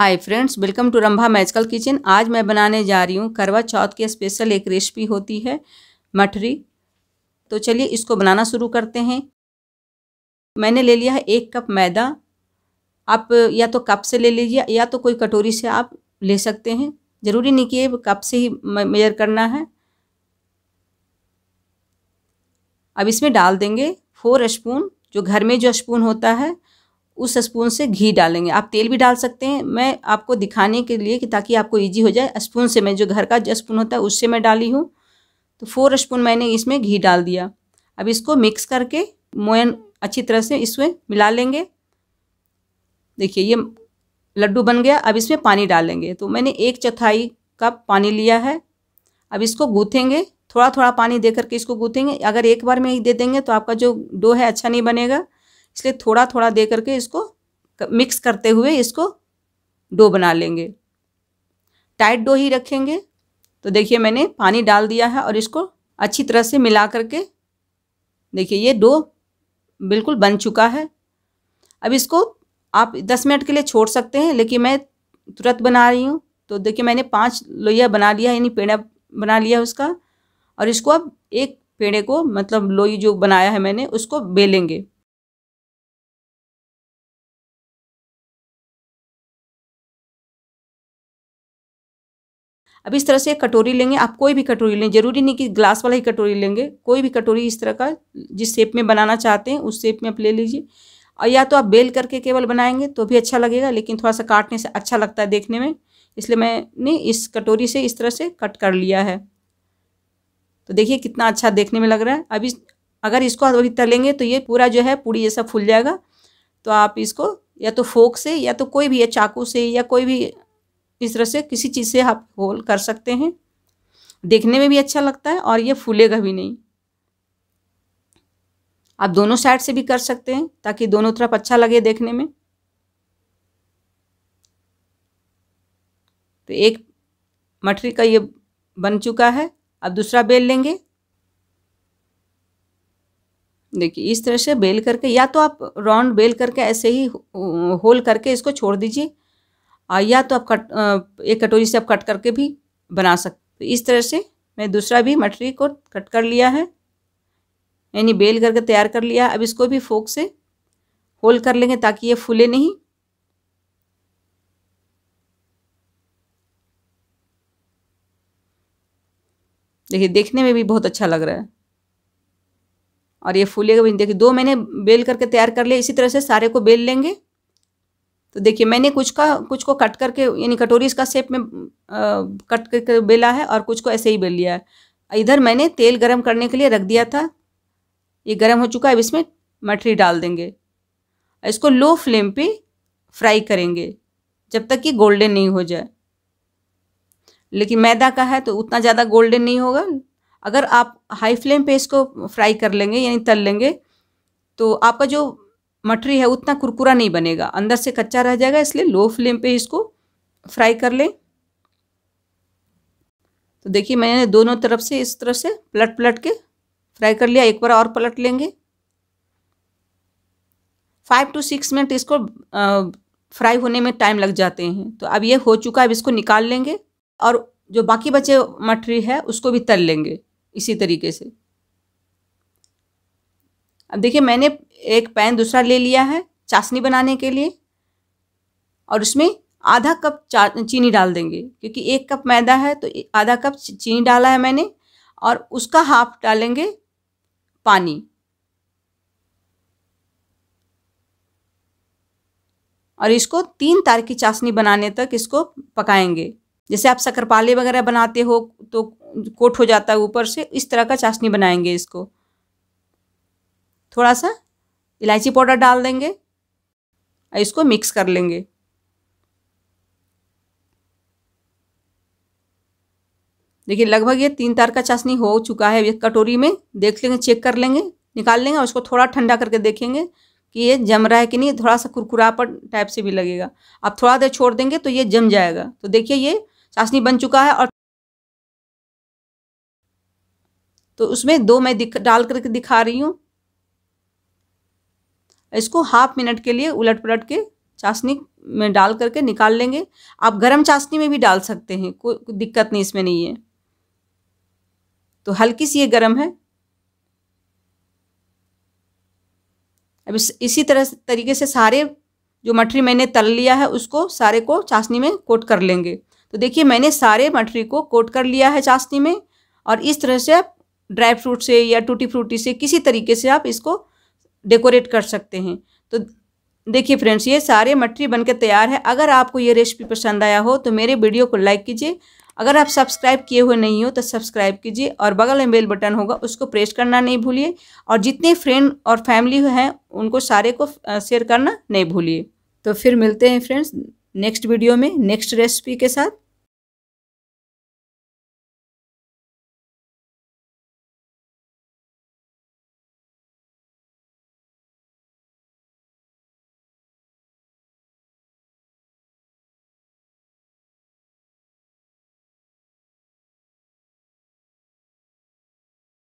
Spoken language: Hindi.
hi friends welcome to Rambha magical kitchen आज मैं बनाने जा रही हूँ करवा चौथ की स्पेशल एक रेसिपी होती है मठरी तो चलिए इसको बनाना शुरू करते हैं मैंने ले लिया है एक कप मैदा आप या तो कप से ले लीजिए या तो कोई कटोरी से आप ले सकते हैं ज़रूरी नहीं कि कप से ही मेजर करना है अब इसमें डाल देंगे फोर स्पून जो घर में जो स्पून होता है उस स्पून से घी डालेंगे आप तेल भी डाल सकते हैं मैं आपको दिखाने के लिए कि ताकि आपको इजी हो जाए स्पून से मैं जो घर का जो स्पून होता है उससे मैं डाली हूँ तो फोर स्पून मैंने इसमें घी डाल दिया अब इसको मिक्स करके मोयन अच्छी तरह से इसमें मिला लेंगे देखिए ये लड्डू बन गया अब इसमें पानी डालेंगे तो मैंने एक चौथाई कप पानी लिया है अब इसको गूँथेंगे थोड़ा थोड़ा पानी दे करके इसको गूँथेंगे अगर एक बार में दे देंगे तो आपका जो डो है अच्छा नहीं बनेगा इसलिए थोड़ा थोड़ा दे करके इसको मिक्स करते हुए इसको डो बना लेंगे टाइट डो ही रखेंगे तो देखिए मैंने पानी डाल दिया है और इसको अच्छी तरह से मिला करके देखिए ये डो बिल्कुल बन चुका है अब इसको आप दस मिनट के लिए छोड़ सकते हैं लेकिन मैं तुरंत बना रही हूँ तो देखिए मैंने पाँच लोइया बना लिया यानी पेड़ा बना लिया उसका और इसको अब एक पेड़े को मतलब लोई जो बनाया है मैंने उसको बेलेंगे अब इस तरह से कटोरी लेंगे आप कोई भी कटोरी लें जरूरी नहीं कि ग्लास वाला ही कटोरी लेंगे कोई भी कटोरी इस तरह का जिस शेप में बनाना चाहते हैं उस शेप में आप ले लीजिए और या तो आप बेल करके केवल बनाएंगे तो भी अच्छा लगेगा लेकिन थोड़ा सा काटने से अच्छा लगता है देखने में इसलिए मैंने इस कटोरी से इस तरह से कट कर लिया है तो देखिए कितना अच्छा देखने में लग रहा है अभी अगर इसको अभी तलेंगे तो ये पूरा जो है पूड़ी जैसा फूल जाएगा तो आप इसको या तो फोक से या तो कोई भी या चाकू से या कोई भी इस तरह से किसी चीज़ से आप होल कर सकते हैं देखने में भी अच्छा लगता है और ये फूलेगा भी नहीं आप दोनों साइड से भी कर सकते हैं ताकि दोनों तरफ अच्छा लगे देखने में तो एक मठरी का ये बन चुका है अब दूसरा बेल लेंगे देखिए इस तरह से बेल करके या तो आप राउंड बेल करके ऐसे ही होल करके इसको छोड़ दीजिए या तो आप कट एक कटोरी से आप कट करके भी बना सकते इस तरह से मैं दूसरा भी मटरी को कट कर लिया है यानी बेल करके तैयार कर लिया अब इसको भी फोक से होल कर लेंगे ताकि ये फूले नहीं देखिए देखने में भी बहुत अच्छा लग रहा है और ये फूलेगा भी देखिए दो मैंने बेल करके तैयार कर लिया इसी तरह से सारे को बेल लेंगे तो देखिए मैंने कुछ का कुछ को कट करके यानी कटोरी इसका शेप में आ, कट करके बेला है और कुछ को ऐसे ही बेल लिया है इधर मैंने तेल गरम करने के लिए रख दिया था ये गरम हो चुका है अब इसमें मटरी डाल देंगे इसको लो फ्लेम पे फ्राई करेंगे जब तक कि गोल्डन नहीं हो जाए लेकिन मैदा का है तो उतना ज़्यादा गोल्डन नहीं होगा अगर आप हाई फ्लेम पे इसको फ्राई कर लेंगे यानी तल लेंगे तो आपका जो मटरी है उतना कुरकुरा नहीं बनेगा अंदर से कच्चा रह जाएगा इसलिए लो फ्लेम पे इसको फ्राई कर लें तो देखिए मैंने दोनों तरफ से इस तरह से पलट पलट के फ्राई कर लिया एक बार और पलट लेंगे फाइव टू सिक्स मिनट इसको फ्राई होने में टाइम लग जाते हैं तो अब ये हो चुका है अब इसको निकाल लेंगे और जो बाकी बचे मटरी है उसको भी तल लेंगे इसी तरीके से अब देखिए मैंने एक पैन दूसरा ले लिया है चाशनी बनाने के लिए और उसमें आधा कप चीनी डाल देंगे क्योंकि एक कप मैदा है तो आधा कप चीनी डाला है मैंने और उसका हाफ डालेंगे पानी और इसको तीन तार की चाशनी बनाने तक इसको पकाएंगे जैसे आप शक्करपाले वगैरह बनाते हो तो कोट हो जाता है ऊपर से इस तरह का चाशनी बनाएंगे इसको थोड़ा सा इलायची पाउडर डाल देंगे और इसको मिक्स कर लेंगे देखिए लगभग ये तीन तार का चाशनी हो चुका है कटोरी में देख लेंगे चेक कर लेंगे निकाल लेंगे और उसको थोड़ा ठंडा करके देखेंगे कि ये जम रहा है कि नहीं थोड़ा सा कुरकुरापन टाइप से भी लगेगा आप थोड़ा देर छोड़ देंगे तो ये जम जाएगा तो देखिए ये चाशनी बन चुका है और तो उसमें दो मैं दिख डाल करके दिखा रही हूँ इसको हाफ मिनट के लिए उलट पलट के चाशनी में डाल करके निकाल लेंगे आप गरम चाशनी में भी डाल सकते हैं कोई दिक्कत नहीं इसमें नहीं है तो हल्की सी ये गरम है अब इस, इसी तरह तरीके से सारे जो मठरी मैंने तल लिया है उसको सारे को चाशनी में कोट कर लेंगे तो देखिए मैंने सारे मठरी को कोट कर लिया है चाशनी में और इस तरह से आप ड्राई फ्रूट से या टूटी फ्रूटी से किसी तरीके से आप इसको डेकोरेट कर सकते हैं तो देखिए फ्रेंड्स ये सारे मटरी बनकर तैयार है अगर आपको ये रेसिपी पसंद आया हो तो मेरे वीडियो को लाइक कीजिए अगर आप सब्सक्राइब किए हुए नहीं हो तो सब्सक्राइब कीजिए और बगल में बेल बटन होगा उसको प्रेस करना नहीं भूलिए और जितने फ्रेंड और फैमिली हैं उनको सारे को शेयर करना नहीं भूलिए तो फिर मिलते हैं फ्रेंड्स नेक्स्ट वीडियो में नेक्स्ट रेसिपी के साथ